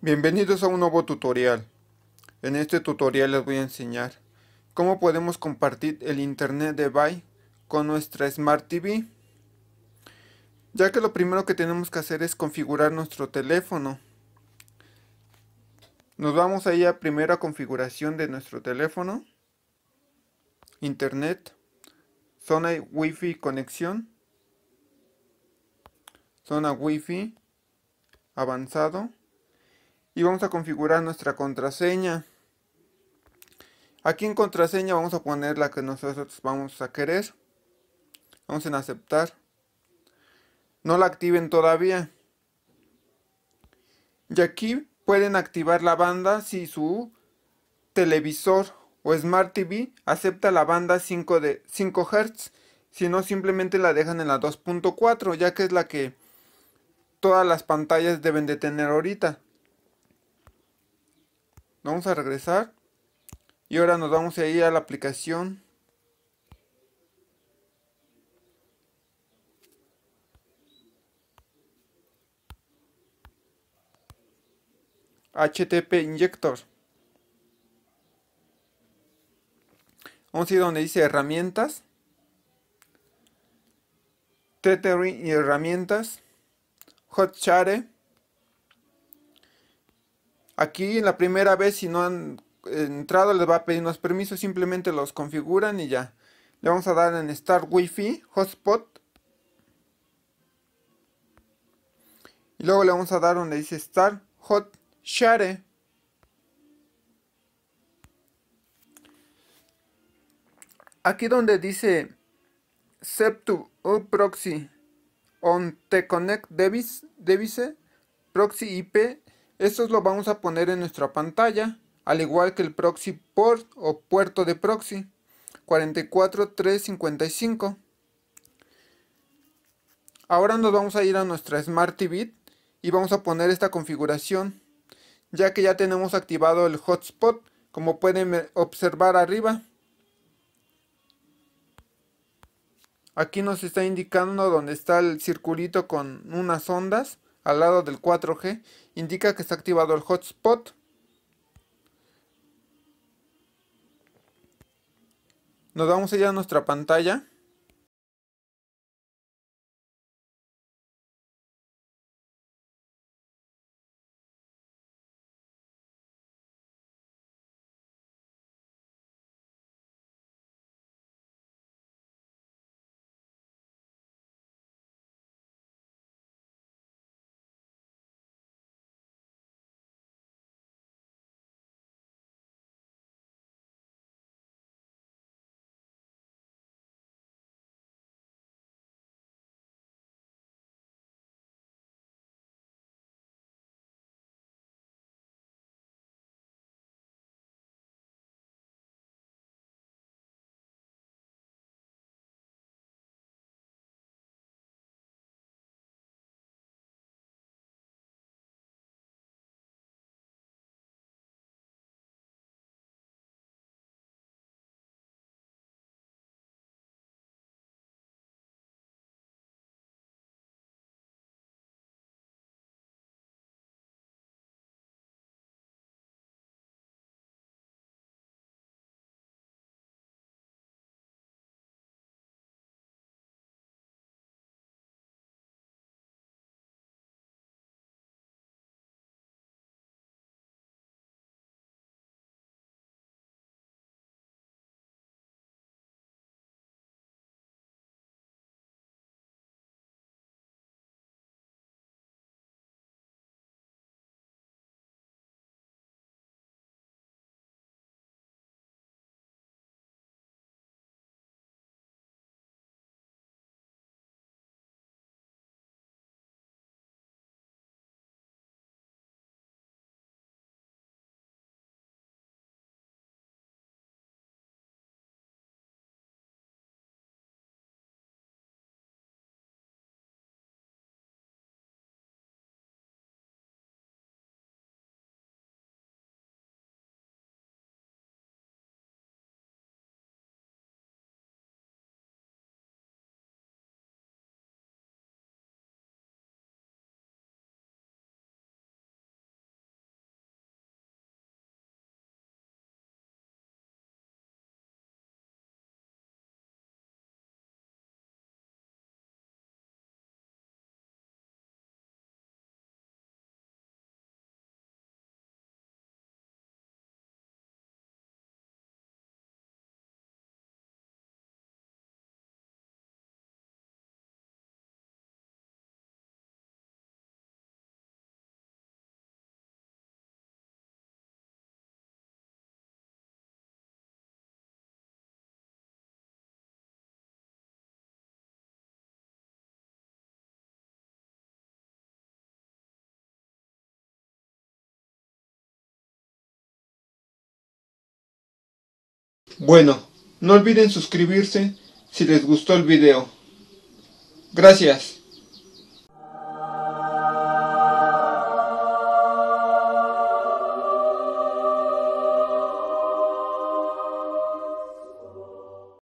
Bienvenidos a un nuevo tutorial. En este tutorial les voy a enseñar cómo podemos compartir el internet de By con nuestra Smart TV. Ya que lo primero que tenemos que hacer es configurar nuestro teléfono. Nos vamos ir a primera configuración de nuestro teléfono. Internet. Zona Wi-Fi conexión. Zona Wi-Fi avanzado y vamos a configurar nuestra contraseña. Aquí en contraseña vamos a poner la que nosotros vamos a querer. Vamos en aceptar. No la activen todavía. Y aquí pueden activar la banda si su televisor o Smart TV acepta la banda 5 de 5 Hz, si no simplemente la dejan en la 2.4, ya que es la que todas las pantallas deben de tener ahorita. Vamos a regresar. Y ahora nos vamos a ir a la aplicación. HTTP Injector. Vamos a ir donde dice herramientas. Tethering y herramientas. Hotshare. Aquí en la primera vez, si no han entrado, les va a pedir unos permisos, simplemente los configuran y ya. Le vamos a dar en Start Wi-Fi, Hotspot. Y luego le vamos a dar donde dice Start Hot Share. Aquí donde dice septu to Proxy on te Connect Device, device Proxy IP estos lo vamos a poner en nuestra pantalla, al igual que el proxy port o puerto de proxy 44355. Ahora nos vamos a ir a nuestra Smart TV y vamos a poner esta configuración, ya que ya tenemos activado el hotspot, como pueden observar arriba. Aquí nos está indicando dónde está el circulito con unas ondas al lado del 4G indica que está activado el hotspot. Nos vamos ir a nuestra pantalla. Bueno, no olviden suscribirse si les gustó el video. Gracias.